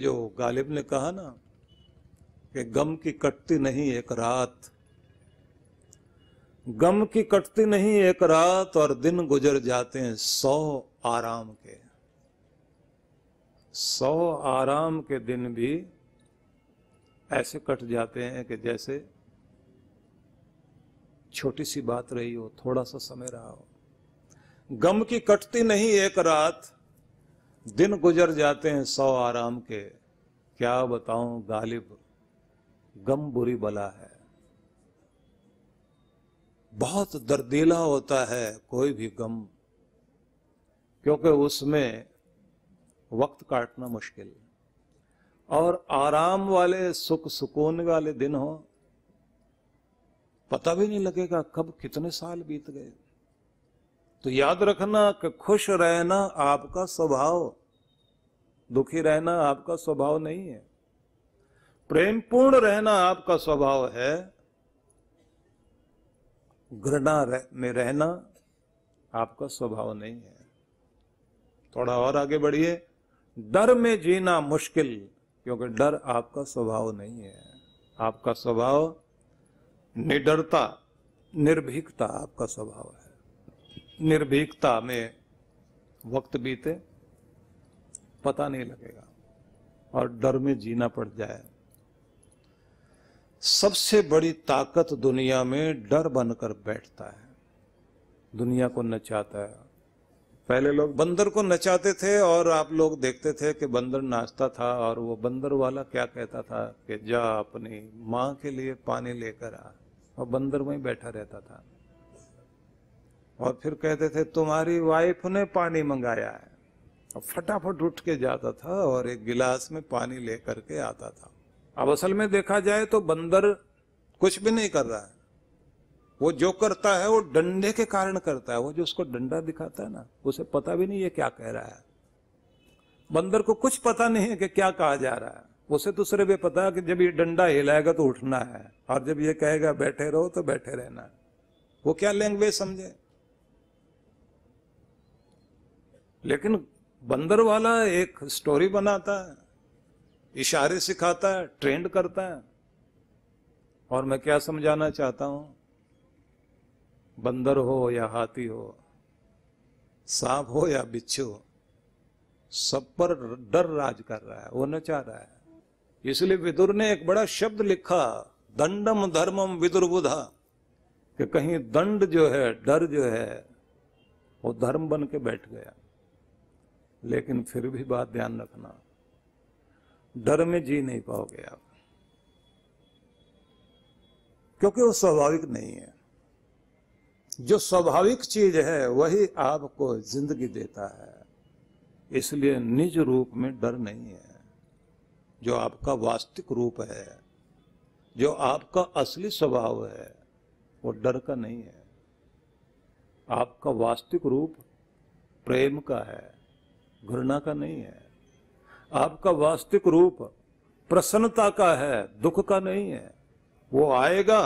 जो गालिब ने कहा ना कि गम की कटती नहीं एक रात गम की कटती नहीं एक रात और दिन गुजर जाते हैं सौ आराम के सौ आराम के दिन भी ऐसे कट जाते हैं कि जैसे छोटी सी बात रही हो थोड़ा सा समय रहा हो गम की कटती नहीं एक रात दिन गुजर जाते हैं सौ आराम के क्या बताऊं गालिब गम बुरी बला है बहुत दर्दीला होता है कोई भी गम क्योंकि उसमें वक्त काटना मुश्किल और आराम वाले सुख सुकून वाले दिन हो पता भी नहीं लगेगा कब कितने साल बीत गए तो याद रखना कि खुश रहना आपका स्वभाव दुखी रहना आपका स्वभाव नहीं है प्रेम पूर्ण रहना आपका स्वभाव है घृणा रह, में रहना आपका स्वभाव नहीं है थोड़ा और आगे बढ़िए डर में जीना मुश्किल क्योंकि डर आपका स्वभाव नहीं है आपका स्वभाव निडरता निर्भीकता आपका स्वभाव है निर्भीकता में वक्त बीते पता नहीं लगेगा और डर में जीना पड़ जाए सबसे बड़ी ताकत दुनिया में डर बनकर बैठता है दुनिया को नचाता है पहले लोग बंदर को नचाते थे और आप लोग देखते थे कि बंदर नाचता था और वो बंदर वाला क्या कहता था कि जा अपनी माँ के लिए पानी लेकर आ और बंदर वहीं बैठा रहता था और फिर कहते थे तुम्हारी वाइफ ने पानी मंगाया है फटाफट उठ के जाता था और एक गिलास में पानी लेकर के आता था अब असल में देखा जाए तो बंदर कुछ भी नहीं कर रहा है वो जो करता है वो डंडे के कारण करता है वो जो उसको डंडा दिखाता है ना उसे पता भी नहीं है क्या कह रहा है बंदर को कुछ पता नहीं है कि क्या कहा जा रहा है उसे तो सिर्फ ये पता है कि जब ये डंडा हिलाएगा तो उठना है और जब ये कहेगा बैठे रहो तो बैठे रहना है वो क्या लैंग्वेज समझे लेकिन बंदर वाला एक स्टोरी बनाता है इशारे सिखाता है ट्रेंड करता है और मैं क्या समझाना चाहता हूं बंदर हो या हाथी हो सांप हो या बिच्छू सब पर डर राज कर रहा है वो न चाह रहा है इसलिए विदुर ने एक बड़ा शब्द लिखा दंडम धर्मम विदुर बुधा कि कहीं दंड जो है डर जो है वो धर्म बन के बैठ गया लेकिन फिर भी बात ध्यान रखना डर में जी नहीं पाओगे आप क्योंकि वो स्वाभाविक नहीं है जो स्वाभाविक चीज है वही आपको जिंदगी देता है इसलिए निज रूप में डर नहीं है जो आपका वास्तविक रूप है जो आपका असली स्वभाव है वो डर का नहीं है आपका वास्तविक रूप प्रेम का है घृणा का नहीं है आपका वास्तविक रूप प्रसन्नता का है दुख का नहीं है वो आएगा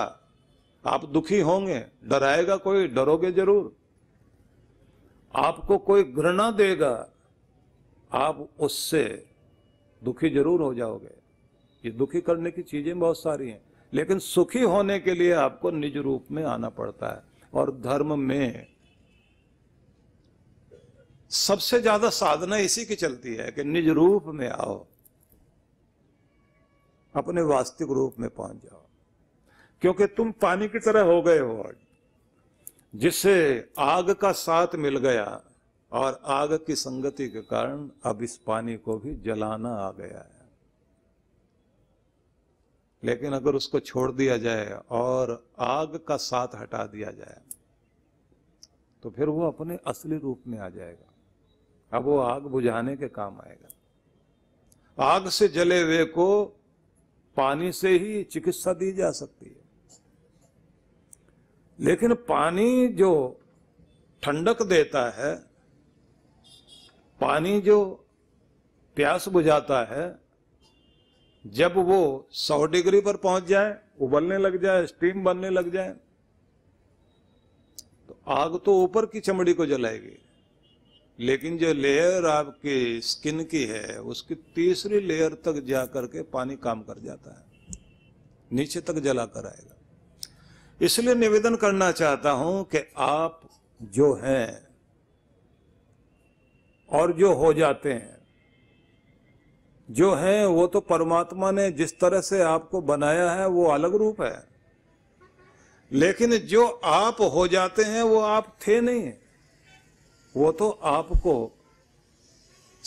आप दुखी होंगे डराएगा कोई डरोगे जरूर आपको कोई घृणा देगा आप उससे दुखी जरूर हो जाओगे ये दुखी करने की चीजें बहुत सारी हैं लेकिन सुखी होने के लिए आपको निज रूप में आना पड़ता है और धर्म में सबसे ज्यादा साधना इसी की चलती है कि निज रूप में आओ अपने वास्तविक रूप में पहुंच जाओ क्योंकि तुम पानी की तरह हो गए हो आज जिससे आग का साथ मिल गया और आग की संगति के कारण अब इस पानी को भी जलाना आ गया है लेकिन अगर उसको छोड़ दिया जाए और आग का साथ हटा दिया जाए तो फिर वो अपने असली रूप में आ जाएगा अब वो आग बुझाने के काम आएगा आग से जले हुए को पानी से ही चिकित्सा दी जा सकती है लेकिन पानी जो ठंडक देता है पानी जो प्यास बुझाता है जब वो 100 डिग्री पर पहुंच जाए उबलने लग जाए स्टीम बनने लग जाए तो आग तो ऊपर की चमड़ी को जलाएगी लेकिन जो लेयर आपकी स्किन की है उसकी तीसरी लेयर तक जा करके पानी काम कर जाता है नीचे तक जला कर आएगा इसलिए निवेदन करना चाहता हूं कि आप जो हैं और जो हो जाते हैं जो हैं वो तो परमात्मा ने जिस तरह से आपको बनाया है वो अलग रूप है लेकिन जो आप हो जाते हैं वो आप थे नहीं वो तो आपको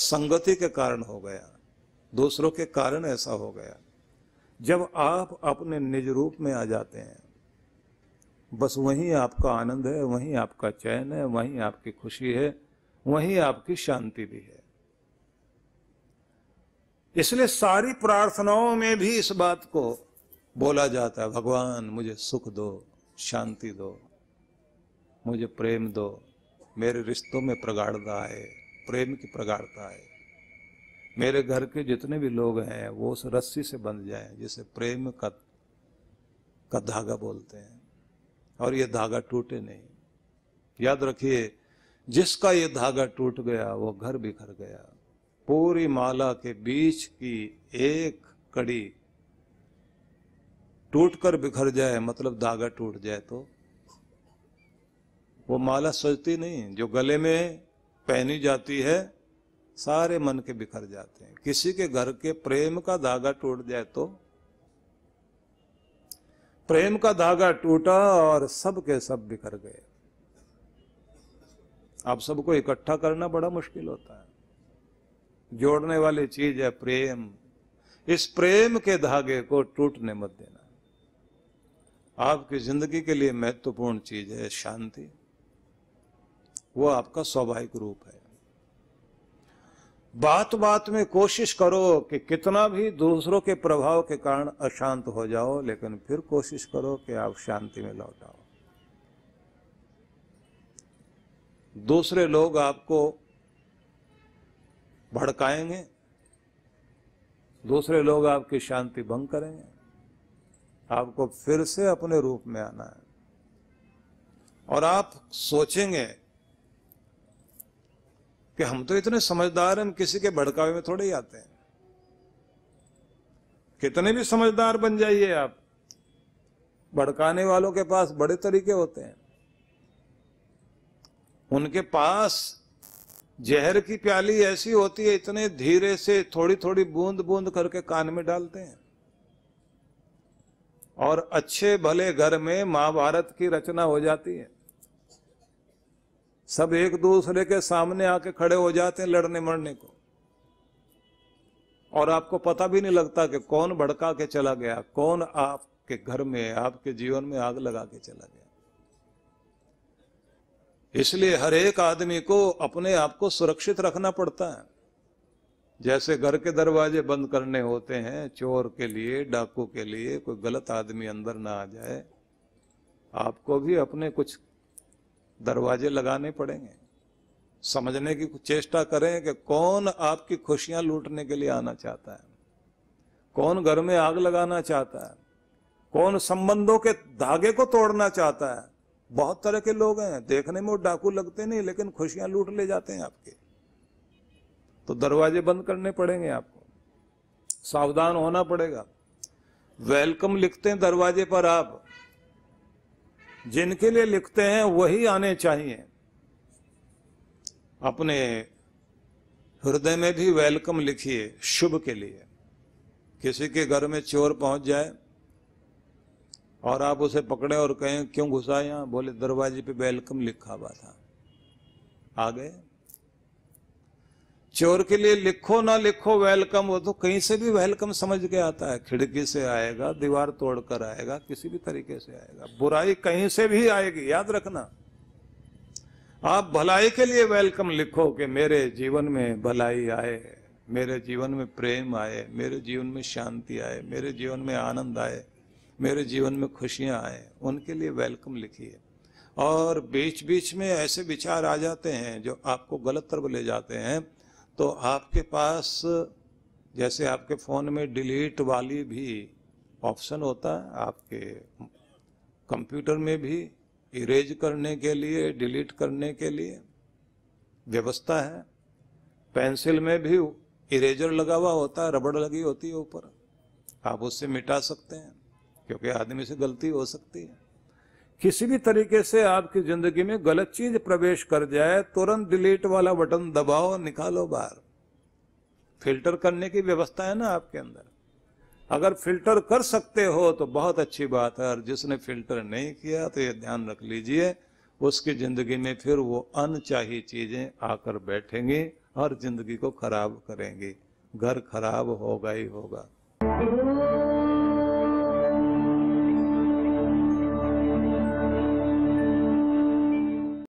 संगति के कारण हो गया दूसरों के कारण ऐसा हो गया जब आप अपने निज रूप में आ जाते हैं बस वहीं आपका आनंद है वहीं आपका चैन है वहीं आपकी खुशी है वहीं आपकी शांति भी है इसलिए सारी प्रार्थनाओं में भी इस बात को बोला जाता है भगवान मुझे सुख दो शांति दो मुझे प्रेम दो मेरे रिश्तों में प्रगाढ़ता है प्रेम की प्रगाढ़ता है मेरे घर के जितने भी लोग हैं वो उस रस्सी से बंध जाए जिसे प्रेम का का धागा बोलते हैं और ये धागा टूटे नहीं याद रखिए जिसका ये धागा टूट गया वो घर बिखर गया पूरी माला के बीच की एक कड़ी टूट कर बिखर जाए मतलब धागा टूट जाए तो वो माला सजती नहीं जो गले में पहनी जाती है सारे मन के बिखर जाते हैं किसी के घर के प्रेम का धागा टूट जाए तो प्रेम का धागा टूटा और सब के सब बिखर गए आप सबको इकट्ठा करना बड़ा मुश्किल होता है जोड़ने वाली चीज है प्रेम इस प्रेम के धागे को टूटने मत देना आपकी जिंदगी के लिए महत्वपूर्ण चीज है शांति वह आपका स्वाभाविक रूप है बात बात में कोशिश करो कि कितना भी दूसरों के प्रभाव के कारण अशांत हो जाओ लेकिन फिर कोशिश करो कि आप शांति में लौट आओ दूसरे लोग आपको भड़काएंगे दूसरे लोग आपकी शांति भंग करेंगे आपको फिर से अपने रूप में आना है और आप सोचेंगे कि हम तो इतने समझदार हम किसी के भड़कावे में थोड़े ही आते हैं कितने भी समझदार बन जाइए आप भड़काने वालों के पास बड़े तरीके होते हैं उनके पास जहर की प्याली ऐसी होती है इतने धीरे से थोड़ी थोड़ी बूंद बूंद करके कान में डालते हैं और अच्छे भले घर में महाभारत की रचना हो जाती है सब एक दूसरे के सामने आके खड़े हो जाते हैं लड़ने मरने को और आपको पता भी नहीं लगता कि कौन भड़का के चला गया कौन आपके घर में आपके जीवन में आग लगा के चला गया इसलिए हर एक आदमी को अपने आप को सुरक्षित रखना पड़ता है जैसे घर के दरवाजे बंद करने होते हैं चोर के लिए डाकू के लिए कोई गलत आदमी अंदर ना आ जाए आपको भी अपने कुछ दरवाजे लगाने पड़ेंगे समझने की चेष्टा करें कि कौन आपकी खुशियां लूटने के लिए आना चाहता है कौन घर में आग लगाना चाहता है कौन संबंधों के धागे को तोड़ना चाहता है बहुत तरह के लोग हैं देखने में वो डाकू लगते नहीं लेकिन खुशियां लूट ले जाते हैं आपके तो दरवाजे बंद करने पड़ेंगे आपको सावधान होना पड़ेगा वेलकम लिखते हैं दरवाजे पर आप जिनके लिए लिखते हैं वही आने चाहिए अपने हृदय में भी वेलकम लिखिए शुभ के लिए किसी के घर में चोर पहुंच जाए और आप उसे पकड़े और कहें क्यों घुसा यहां बोले दरवाजे पे वेलकम लिखा हुआ था आ गए चोर के लिए लिखो ना लिखो वेलकम वो तो कहीं से भी वेलकम समझ के आता है खिड़की से आएगा दीवार तोड़कर आएगा किसी भी तरीके से आएगा बुराई कहीं से भी आएगी याद रखना आप भलाई के लिए वेलकम लिखो कि मेरे जीवन में भलाई आए मेरे जीवन में प्रेम आए मेरे जीवन में शांति आए मेरे जीवन में आनंद आए मेरे जीवन में खुशियां आए उनके लिए वेलकम लिखिए और बीच बीच में ऐसे विचार आ जाते हैं जो आपको गलत तरफ ले जाते हैं तो आपके पास जैसे आपके फ़ोन में डिलीट वाली भी ऑप्शन होता है आपके कंप्यूटर में भी इरेज करने के लिए डिलीट करने के लिए व्यवस्था है पेंसिल में भी इरेजर लगा हुआ होता है रबड़ लगी होती है ऊपर आप उससे मिटा सकते हैं क्योंकि आदमी से गलती हो सकती है किसी भी तरीके से आपकी जिंदगी में गलत चीज प्रवेश कर जाए तुरंत डिलीट वाला बटन दबाओ निकालो बाहर फिल्टर करने की व्यवस्था है ना आपके अंदर अगर फिल्टर कर सकते हो तो बहुत अच्छी बात है और जिसने फिल्टर नहीं किया तो ये ध्यान रख लीजिए उसकी जिंदगी में फिर वो अनचाही चीजें आकर बैठेंगी और जिंदगी को खराब करेंगी घर खराब होगा ही होगा